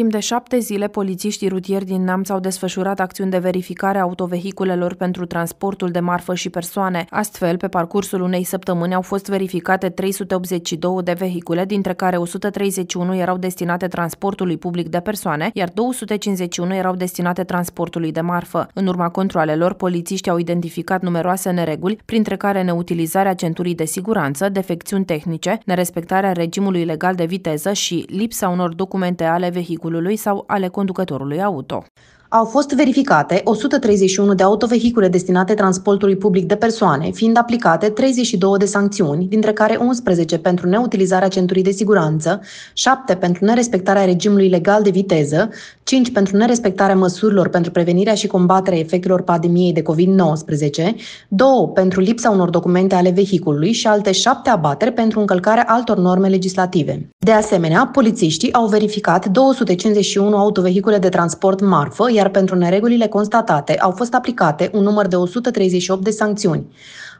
Timp de șapte zile, polițiștii rutieri din Namț au desfășurat acțiuni de verificare a autovehiculelor pentru transportul de marfă și persoane. Astfel, pe parcursul unei săptămâni au fost verificate 382 de vehicule, dintre care 131 erau destinate transportului public de persoane, iar 251 erau destinate transportului de marfă. În urma controlelor, polițiștii au identificat numeroase nereguli, printre care neutilizarea centurii de siguranță, defecțiuni tehnice, nerespectarea regimului legal de viteză și lipsa unor documente ale vehiculelor vehiculului sau ale conducătorului auto. Au fost verificate 131 de autovehicule destinate transportului public de persoane, fiind aplicate 32 de sancțiuni, dintre care 11 pentru neutilizarea centurii de siguranță, 7 pentru nerespectarea regimului legal de viteză, 5 pentru nerespectarea măsurilor pentru prevenirea și combaterea efectelor pandemiei de COVID-19, 2 pentru lipsa unor documente ale vehiculului și alte 7 abateri pentru încălcarea altor norme legislative. De asemenea, polițiștii au verificat 251 autovehicule de transport marfă, iar iar pentru neregulile constatate au fost aplicate un număr de 138 de sancțiuni.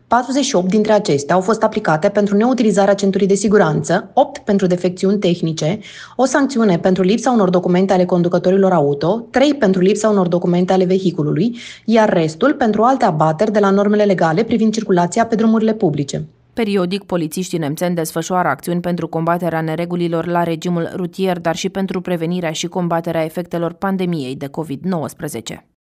48 dintre acestea au fost aplicate pentru neutilizarea centurii de siguranță, 8 pentru defecțiuni tehnice, o sancțiune pentru lipsa unor documente ale conducătorilor auto, 3 pentru lipsa unor documente ale vehiculului, iar restul pentru alte abateri de la normele legale privind circulația pe drumurile publice. Periodic, polițiștii nemțeni desfășoară acțiuni pentru combaterea neregulilor la regimul rutier, dar și pentru prevenirea și combaterea efectelor pandemiei de COVID-19.